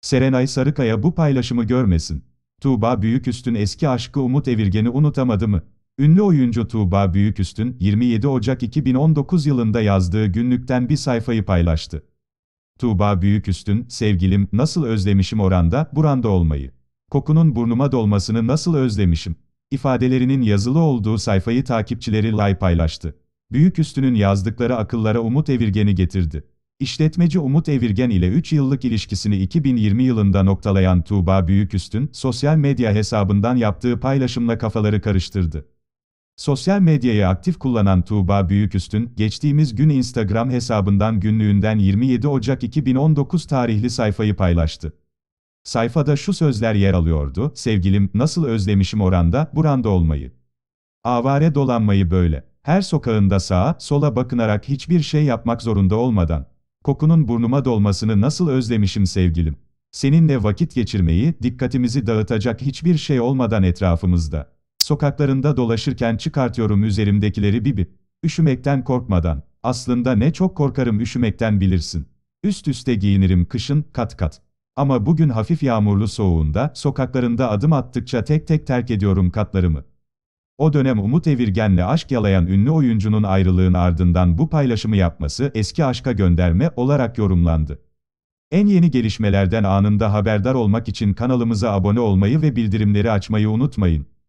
Serenay Sarıkaya bu paylaşımı görmesin. Tuğba Büyüküstün eski aşkı Umut Evirgen'i unutamadı mı? Ünlü oyuncu Tuğba Büyüküstün, 27 Ocak 2019 yılında yazdığı günlükten bir sayfayı paylaştı. Tuğba Büyüküstün, sevgilim, nasıl özlemişim oranda, buranda olmayı. Kokunun burnuma dolmasını nasıl özlemişim. İfadelerinin yazılı olduğu sayfayı takipçileri lay paylaştı. Büyüküstünün yazdıkları akıllara Umut Evirgen'i getirdi. İşletmeci Umut Evirgen ile 3 yıllık ilişkisini 2020 yılında noktalayan Tuğba Büyüküstün, sosyal medya hesabından yaptığı paylaşımla kafaları karıştırdı. Sosyal medyayı aktif kullanan Tuğba Büyüküstün, geçtiğimiz gün Instagram hesabından günlüğünden 27 Ocak 2019 tarihli sayfayı paylaştı. Sayfada şu sözler yer alıyordu, sevgilim, nasıl özlemişim oranda, buranda olmayı. Avare dolanmayı böyle. Her sokağında sağa, sola bakınarak hiçbir şey yapmak zorunda olmadan. Kokunun burnuma dolmasını nasıl özlemişim sevgilim. Seninle vakit geçirmeyi, dikkatimizi dağıtacak hiçbir şey olmadan etrafımızda. Sokaklarında dolaşırken çıkartıyorum üzerimdekileri bibi. Üşümekten korkmadan. Aslında ne çok korkarım üşümekten bilirsin. Üst üste giyinirim kışın, kat kat. Ama bugün hafif yağmurlu soğuğunda, sokaklarında adım attıkça tek tek terk ediyorum katlarımı. O dönem Umut Evirgen'le aşk yalayan ünlü oyuncunun ayrılığın ardından bu paylaşımı yapması eski aşka gönderme olarak yorumlandı. En yeni gelişmelerden anında haberdar olmak için kanalımıza abone olmayı ve bildirimleri açmayı unutmayın.